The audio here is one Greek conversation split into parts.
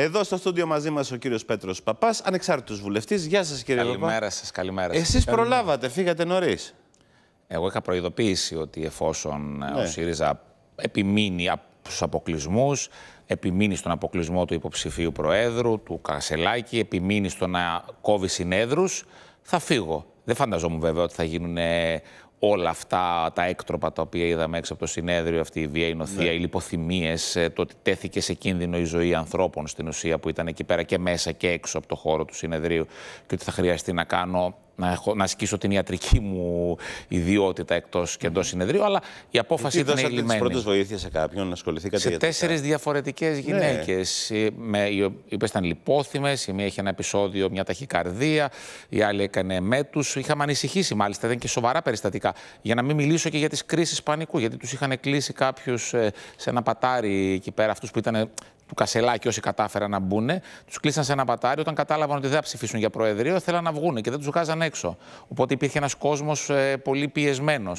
Εδώ στο στούντιο μαζί μας ο κύριος Πέτρος Παπάς, ανεξάρτητος βουλευτής. Γεια σας, κύριε Παπά. Καλημέρα σας, καλημέρα. Εσεί προλάβατε, φύγατε νωρίς. Εγώ είχα προειδοποιήσει ότι εφόσον ε, ο ναι. ΣΥΡΙΖΑ επιμείνει στου αποκλεισμούς, επιμείνει στον αποκλεισμό του υποψηφίου Προέδρου, του Κασελάκη, επιμείνει στο να κόβει συνέδρους, θα φύγω. Δεν φανταζόμουν βέβαια ότι θα γίνουν όλα αυτά τα έκτροπα τα οποία είδαμε έξω από το συνέδριο, αυτή η βία, η νοθεία, ναι. οι λιποθυμίες, ε, το ότι τέθηκε σε κίνδυνο η ζωή ανθρώπων στην ουσία που ήταν εκεί πέρα και μέσα και έξω από το χώρο του συνεδρίου και ότι θα χρειαστεί να κάνω να, να ασκήσω την ιατρική μου ιδιότητα εκτός και εντός συνεδρίου, αλλά η απόφαση ήταν ελειμμένη. Δώσατε τις πρώτες βοήθειες σε κάποιον, να διάρκεια. Σε τέσσερις διαφορετικές γυναίκε. Ναι. οι οποίε ήταν λιπόθυμες, η μία είχε ένα επεισόδιο, μια ταχυκαρδία, η άλλη έκανε μέτους. Είχαμε ανησυχήσει μάλιστα, δεν και σοβαρά περιστατικά. Για να μην μιλήσω και για τις κρίσεις πανικού, γιατί τους είχαν κλείσει κάποιους ε, σε ένα πατάρι εκεί πέρα, αυτούς που ήταν του Κασελάκη, όσοι κατάφεραν να μπουν, τους κλείσαν σε ένα πατάρι. Όταν κατάλαβαν ότι δεν θα ψηφίσουν για Προεδρείο, θέλαν να βγουν και δεν τους βγάζαν έξω. Οπότε υπήρχε ένας κόσμος ε, πολύ πιεσμένος.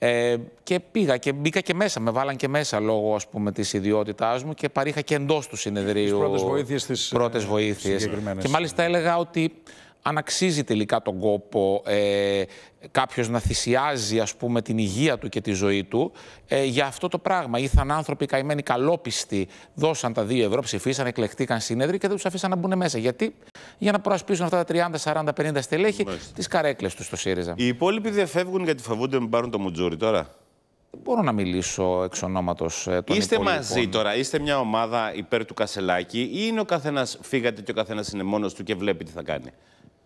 Ε, και πήγα και μπήκα και μέσα. Με βάλαν και μέσα λόγω ας πούμε, της ιδιότητάς μου και παρήχα και εντός του συνεδρίου τις πρώτες βοήθειες, τις ε, πρώτες βοήθειες. Και μάλιστα έλεγα ότι αν αξίζει τελικά τον κόπο ε, κάποιος να θυσιάζει ας πούμε την υγεία του και τη ζωή του ε, για αυτό το πράγμα. Ήρθαν άνθρωποι καημένοι καλόπιστοι, δώσαν τα δύο ευρώ, ψηφίσαν, εκλεχτήκαν συνέδροι και δεν τους αφήσαν να μπουν μέσα. Γιατί? Για να προασπίσουν αυτά τα 30, 40, 50 στελέχη Μάλιστα. τις καρέκλες τους στο ΣΥΡΙΖΑ. Οι υπόλοιποι δεν φεύγουν γιατί φοβούνται να πάρουν το μουτζούρι τώρα. Δεν μπορώ να μιλήσω εξ ονόματος ε, των Είστε μαζί τώρα, είστε μια ομάδα υπέρ του Κασελάκη, ή είναι ο καθένας, φύγατε και ο καθένας είναι μόνος του και βλέπει τι θα κάνει.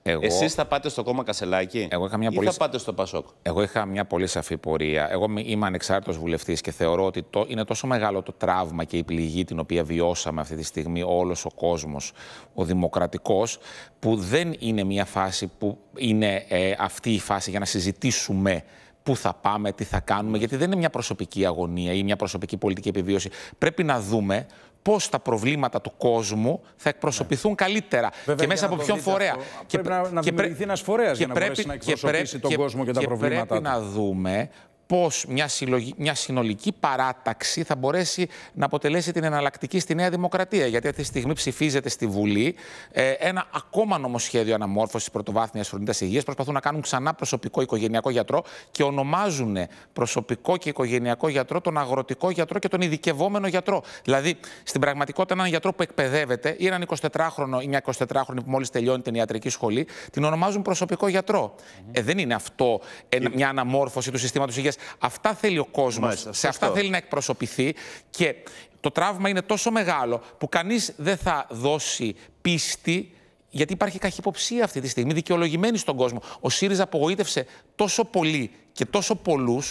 Εγώ... Εσείς θα πάτε στο κόμμα Κασελάκη Εγώ είχα μια ή πολύ... θα πάτε στο Πασόκ. Εγώ είχα μια πολύ σαφή πορεία. Εγώ είμαι ανεξάρτητος βουλευτής και θεωρώ ότι το... είναι τόσο μεγάλο το τραύμα και η πληγή την οποία βιώσαμε αυτή τη στιγμή όλος ο κόσμος, ο δημοκρατικός, που δεν είναι μια φάση που είναι ε, αυτή η φάση για να συζητήσουμε πού θα πάμε, τι θα κάνουμε, γιατί δεν είναι μια προσωπική αγωνία ή μια προσωπική πολιτική επιβίωση. Πρέπει να δούμε πώς τα προβλήματα του κόσμου θα εκπροσωπηθούν καλύτερα και μέσα από ποιον φορέα. και πρέπει να, δημιουργηθεί ένας φορέας για να μπορέσει να εκπροσωπήσει τον κόσμο και, τα προβλήματα. Και Πρέπει να δούμε πώς μια, μια συνολική παράταξη θα μπορέσει να αποτελέσει την εναλλακτική στη Νέα Δημοκρατία. Γιατί αυτή τη στιγμή ψηφίζεται στη Βουλή ε, ένα ακόμα νομοσχέδιο αναμόρφωσης πρωτοβάθμιας φροντίδας υγείας. Προσπαθούν να κάνουν ξανά προσωπικό οικογενειακό γιατρό και ονομάζουν προσωπικό και οικογενειακό γιατρό τον αγροτικό γιατρό και τον ειδικευόμενο γιατρό. Δηλαδή, στην πραγματικότητα, έναν γιατρό που εκπαιδεύεται ή έναν 24χρονο ή μια 24χρονη που μόλις τελειώνει την ιατρική σχολή, την ονομάζουν προσωπικό γιατρό. Ε, δεν είναι αυτό μια αναμόρφωση του συστήματος υγείας. Αυτά θέλει ο κόσμος. Σε αυτά θέλει να εκπροσωπηθεί. Και το τραύμα είναι τόσο μεγάλο που κανείς δεν θα δώσει πίστη. Γιατί υπάρχει καχυποψία αυτή τη στιγμή, δικαιολογημένη στον κόσμο. Ο ΣΥΡΙΖΑ απογοήτευσε τόσο πολύ και τόσο πολλούς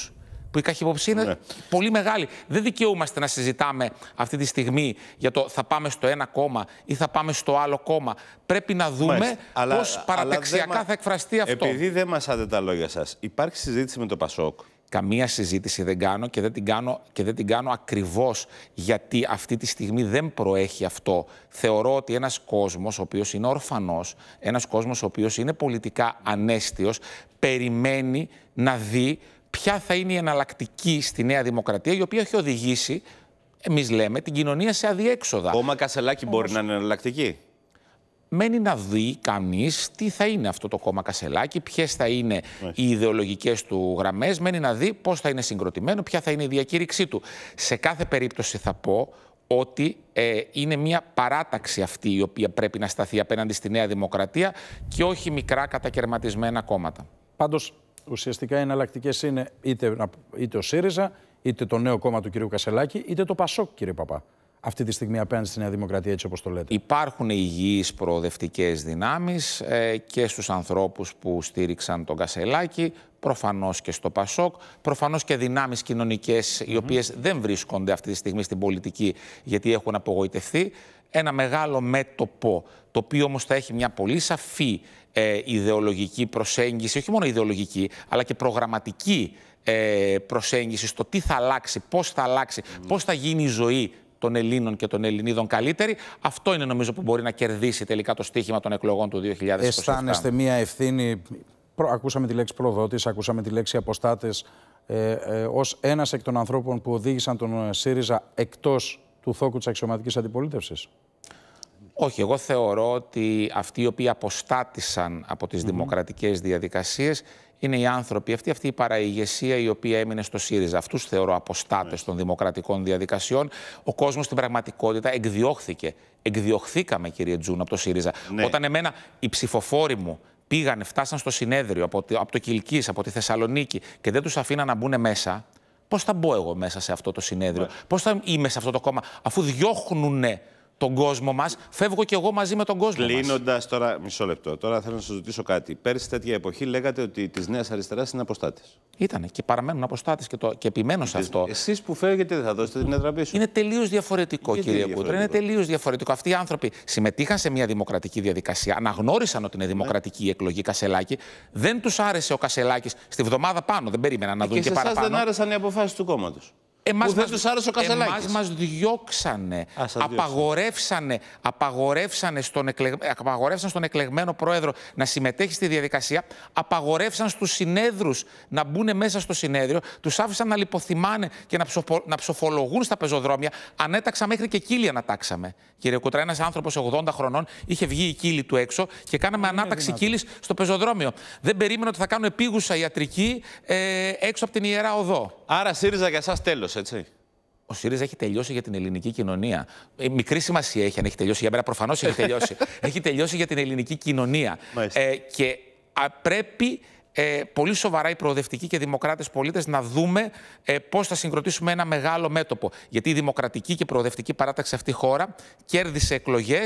που η καχυποψία είναι ναι. πολύ μεγάλη. Δεν δικαιούμαστε να συζητάμε αυτή τη στιγμή για το θα πάμε στο ένα κόμμα ή θα πάμε στο άλλο κόμμα. Πρέπει να δούμε πώ παραταξιακά θα εκφραστεί αυτό. Επειδή δεν μασάτε τα λόγια σας, υπάρχει συζήτηση με το Πασόκ Καμία συζήτηση δεν κάνω και δεν την κάνω, και δεν την κάνω ακριβώς γιατί αυτή τη στιγμή δεν προέχει αυτό. Θεωρώ ότι ένας κόσμος ο οποίος είναι ορφανός, ένας κόσμος ο οποίος είναι πολιτικά ανέστιος, περιμένει να δει ποια θα είναι η εναλλακτική στη Νέα Δημοκρατία, η οποία έχει οδηγήσει, εμείς λέμε, την κοινωνία σε αδιέξοδα. Ο Μακασελάκη μπορεί να είναι εναλλακτική μένει να δει κανείς τι θα είναι αυτό το κόμμα Κασελάκη, ποιες θα είναι οι ιδεολογικές του γραμμές, μένει να δει πώς θα είναι συγκροτημένο, ποια θα είναι η διακήρυξή του. Σε κάθε περίπτωση θα πω ότι ε, είναι μια παράταξη αυτή η οποία πρέπει να σταθεί απέναντι στη Νέα Δημοκρατία και όχι μικρά κατακαιρματισμένα κόμματα. Πάντως, ουσιαστικά οι εναλλακτικές είναι είτε, είτε ο ΣΥΡΙΖΑ, είτε το νέο κόμμα του κ. Κασελάκη, είτε το ΠΑΣΟΚ, κύριε Παπά αυτή τη στιγμή απέναντι στη Νέα Δημοκρατία, έτσι όπως το λέτε. Υπάρχουν υγιείς προοδευτικές δυνάμεις ε, και στους ανθρώπους που στήριξαν τον Κασελάκη, προφανώς και στο Πασόκ, προφανώς και δυνάμεις κοινωνικές, οι οποίες δεν βρίσκονται αυτή τη στιγμή στην πολιτική, γιατί έχουν απογοητευτεί. Ένα μεγάλο μέτωπο, το οποίο όμως θα έχει μια πολύ σαφή ε, ιδεολογική προσέγγιση, όχι μόνο ιδεολογική, αλλά και προγραμματική ε, προσέγγιση στο τι θα αλλάξει, πώς θα αλλάξει, mm. θα γίνει η ζωή των Ελλήνων και των Ελληνίδων καλύτερη. Αυτό είναι νομίζω που μπορεί να κερδίσει τελικά το στίχημα των εκλογών του 2027. Αισθάνεστε μία ευθύνη. Ακούσαμε τη λέξη προδότης, ακούσαμε τη λέξη αποστάτες. Ε, ε, Ως ένας εκ των ανθρώπων που οδήγησαν τον ε, ΣΥΡΙΖΑ εκτός του θόκου της αξιωματικής αντιπολίτευσης. Όχι, εγώ θεωρώ ότι αυτοί οι οποίοι αποστάτησαν από τις mm -hmm. δημοκρατικές διαδικασίες είναι οι άνθρωποι αυτή, αυτή η παραηγεσία η οποία έμεινε στο ΣΥΡΙΖΑ. Αυτούς θεωρώ αποστάτες ναι. των δημοκρατικών διαδικασιών. Ο κόσμος στην πραγματικότητα εκδιώχθηκε. Εκδιωχθήκαμε, κύριε Τζούν, από το ΣΥΡΙΖΑ. Ναι. Όταν εμένα οι ψηφοφόροι μου πήγανε, φτάσαν στο συνέδριο από το, από το Κιλκής, από τη Θεσσαλονίκη και δεν τους αφήναν να μπουν μέσα, πώς θα μπω εγώ μέσα σε αυτό το συνέδριο, ναι. πώς θα είμαι σε αυτό το κόμμα, αφού διώχνουν τον κόσμο μας, φεύγω κι εγώ μαζί με τον κόσμο. Κλείνοντας τώρα, μισό λεπτό, τώρα θέλω να σας ρωτήσω κάτι. Πέρσι, τέτοια εποχή, λέγατε ότι της Νέας Αριστεράς είναι αποστάτε. Ήτανε και παραμένουν αποστάτες και, το... και επιμένω σε αυτό. Εσείς που φεύγετε, δεν θα δώσετε την έδρα πίσω. Είναι τελείως διαφορετικό, Γιατί κύριε Κούτρα. Είναι τελείως διαφορετικό. Αυτοί οι άνθρωποι συμμετείχαν σε μια δημοκρατική διαδικασία, αναγνώρισαν ότι είναι ναι. δημοκρατική η εκλογή Κασελάκη. Δεν τους άρεσε ο Κασελάκης στη βδομάδα πάνω, δεν περίμεναν να ε, δουν και, και παραπάνω. Δεν άρεσαν οι αποφάσεις του κόμματος. Εμάς που δεν άρεσε διώξανε, απαγορεύσανε, στον, στον εκλεγμένο πρόεδρο να συμμετέχει στη διαδικασία, απαγορεύσαν στους συνέδρους να μπουν μέσα στο συνέδριο, τους άφησαν να λιποθυμάνε και να, να ψοφολογούν στα πεζοδρόμια. Ανέταξα μέχρι και κύλια να τάξαμε. Κύριε Κουτρά, ένας άνθρωπος 80 χρονών είχε βγει η κύλη του έξω και κάναμε ανάταξη κύλης στο πεζοδρόμιο. Δεν περίμενα ότι θα κάνουν επίγουσα ιατρική ε, έξω από την Ιερά Οδό. Άρα ΣΥΡΙΖΑ για σας τέλος. Ο ΣΥΡΙΖΑ έχει τελειώσει για την ελληνική κοινωνία. Ε, μικρή σημασία έχει αν έχει τελειώσει. Για μένα προφανώς έχει τελειώσει. έχει τελειώσει για την ελληνική κοινωνία. Ε, και πρέπει ε, πολύ σοβαρά οι προοδευτικοί και δημοκράτες πολίτες να δούμε ε, πώς θα συγκροτήσουμε ένα μεγάλο μέτωπο. Γιατί η δημοκρατική και προοδευτική παράταξη αυτή χώρα κέρδισε εκλογές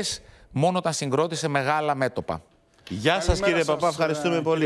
μόνο όταν συγκρότησε μεγάλα μέτωπα. Γεια σας κύριε Παπά, ευχαριστούμε ε, πολύ.